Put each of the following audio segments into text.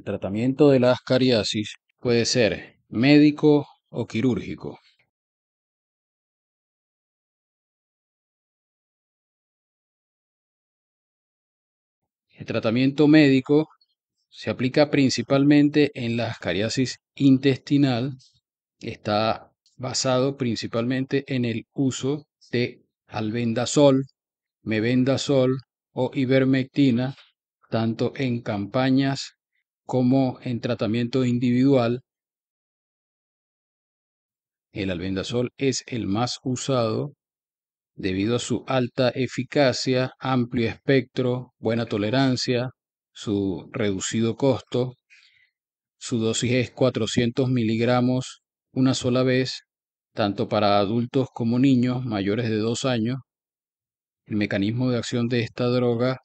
El tratamiento de la ascariasis puede ser médico o quirúrgico. El tratamiento médico se aplica principalmente en la ascariasis intestinal. Está basado principalmente en el uso de albendazol, mebendazol o ivermectina, tanto en campañas como en tratamiento individual, el albendazol es el más usado debido a su alta eficacia, amplio espectro, buena tolerancia, su reducido costo. Su dosis es 400 miligramos una sola vez, tanto para adultos como niños mayores de 2 años. El mecanismo de acción de esta droga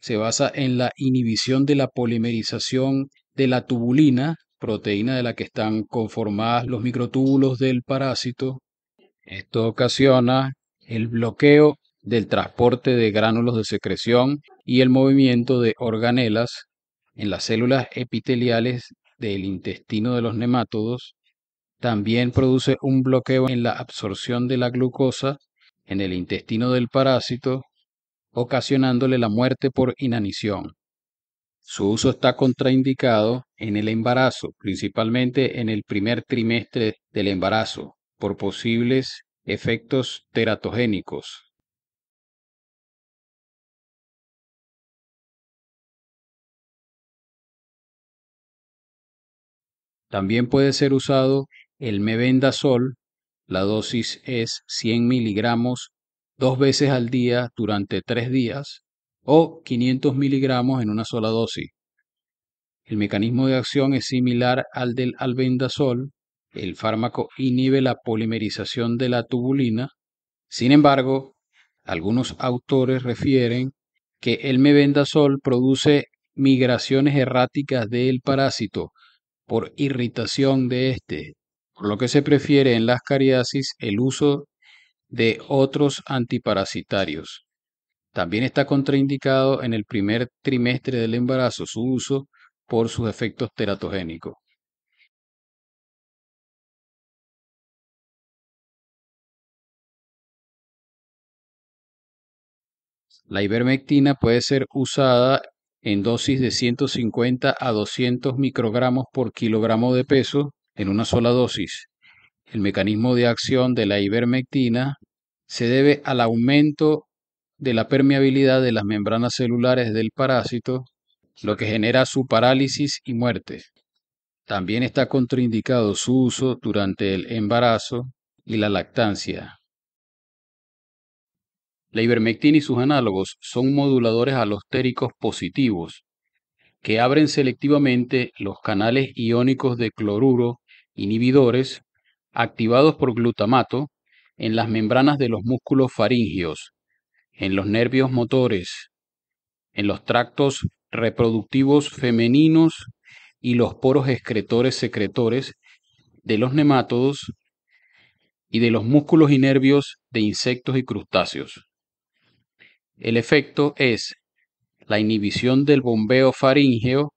se basa en la inhibición de la polimerización de la tubulina, proteína de la que están conformados los microtúbulos del parásito. Esto ocasiona el bloqueo del transporte de gránulos de secreción y el movimiento de organelas en las células epiteliales del intestino de los nemátodos. También produce un bloqueo en la absorción de la glucosa en el intestino del parásito ocasionándole la muerte por inanición. Su uso está contraindicado en el embarazo, principalmente en el primer trimestre del embarazo, por posibles efectos teratogénicos. También puede ser usado el mebendazol, la dosis es 100 miligramos dos veces al día durante tres días o 500 miligramos en una sola dosis. El mecanismo de acción es similar al del albendazol. El fármaco inhibe la polimerización de la tubulina. Sin embargo, algunos autores refieren que el mebendazol produce migraciones erráticas del parásito por irritación de éste, por lo que se prefiere en las cariasis el uso de otros antiparasitarios. También está contraindicado en el primer trimestre del embarazo su uso por sus efectos teratogénicos. La ivermectina puede ser usada en dosis de 150 a 200 microgramos por kilogramo de peso en una sola dosis el mecanismo de acción de la ivermectina se debe al aumento de la permeabilidad de las membranas celulares del parásito, lo que genera su parálisis y muerte. También está contraindicado su uso durante el embarazo y la lactancia. La ivermectina y sus análogos son moduladores alostéricos positivos que abren selectivamente los canales iónicos de cloruro inhibidores activados por glutamato en las membranas de los músculos faríngeos, en los nervios motores, en los tractos reproductivos femeninos y los poros excretores secretores de los nemátodos y de los músculos y nervios de insectos y crustáceos. El efecto es la inhibición del bombeo faríngeo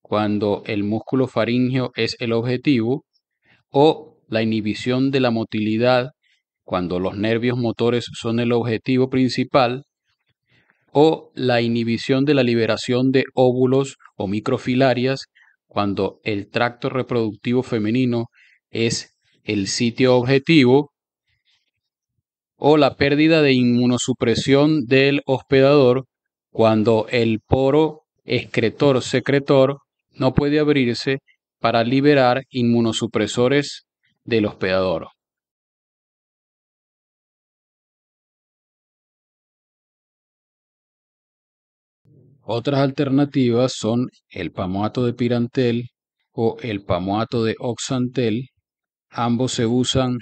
cuando el músculo faríngeo es el objetivo o la inhibición de la motilidad cuando los nervios motores son el objetivo principal, o la inhibición de la liberación de óvulos o microfilarias cuando el tracto reproductivo femenino es el sitio objetivo, o la pérdida de inmunosupresión del hospedador cuando el poro excretor-secretor no puede abrirse para liberar inmunosupresores del hospedador Otras alternativas son el pamoato de pirantel o el pamoato de oxantel. Ambos se usan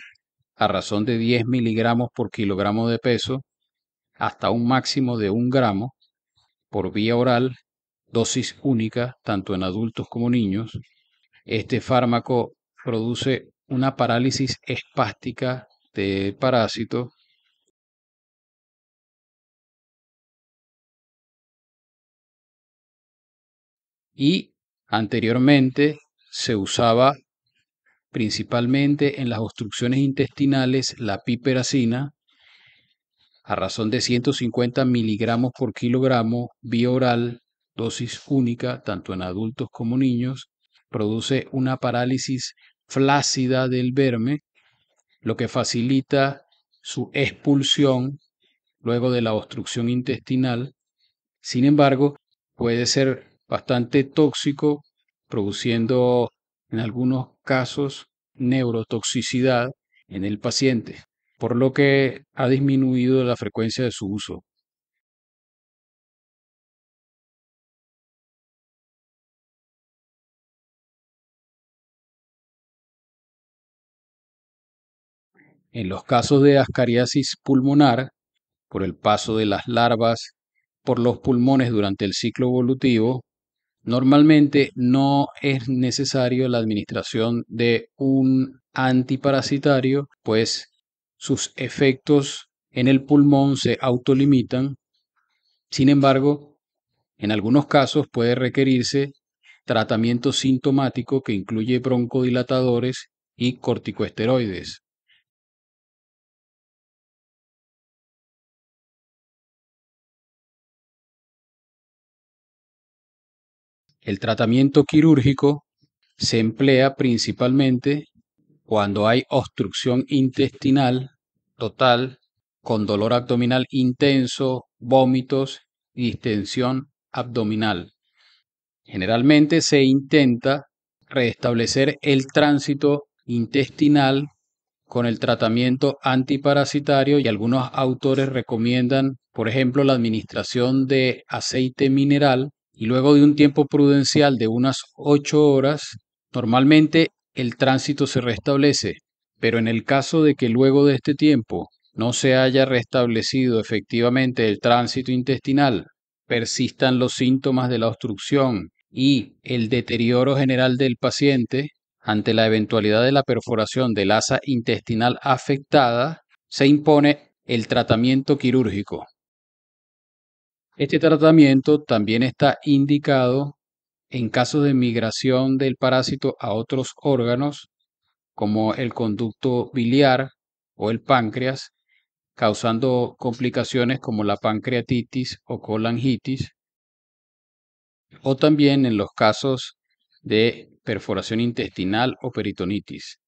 a razón de 10 miligramos por kilogramo de peso hasta un máximo de 1 gramo por vía oral, dosis única tanto en adultos como niños. Este fármaco produce una parálisis espástica de parásito y anteriormente se usaba principalmente en las obstrucciones intestinales la piperacina a razón de 150 miligramos por kilogramo vía oral, dosis única, tanto en adultos como niños, produce una parálisis flácida del verme, lo que facilita su expulsión luego de la obstrucción intestinal. Sin embargo, puede ser bastante tóxico, produciendo en algunos casos neurotoxicidad en el paciente, por lo que ha disminuido la frecuencia de su uso. En los casos de ascariasis pulmonar, por el paso de las larvas por los pulmones durante el ciclo evolutivo, normalmente no es necesario la administración de un antiparasitario, pues sus efectos en el pulmón se autolimitan. Sin embargo, en algunos casos puede requerirse tratamiento sintomático que incluye broncodilatadores y corticoesteroides. El tratamiento quirúrgico se emplea principalmente cuando hay obstrucción intestinal total con dolor abdominal intenso, vómitos y distensión abdominal. Generalmente se intenta restablecer el tránsito intestinal con el tratamiento antiparasitario y algunos autores recomiendan, por ejemplo, la administración de aceite mineral y luego de un tiempo prudencial de unas ocho horas, normalmente el tránsito se restablece, pero en el caso de que luego de este tiempo no se haya restablecido efectivamente el tránsito intestinal, persistan los síntomas de la obstrucción y el deterioro general del paciente, ante la eventualidad de la perforación del asa intestinal afectada, se impone el tratamiento quirúrgico, este tratamiento también está indicado en caso de migración del parásito a otros órganos, como el conducto biliar o el páncreas, causando complicaciones como la pancreatitis o colangitis, o también en los casos de perforación intestinal o peritonitis.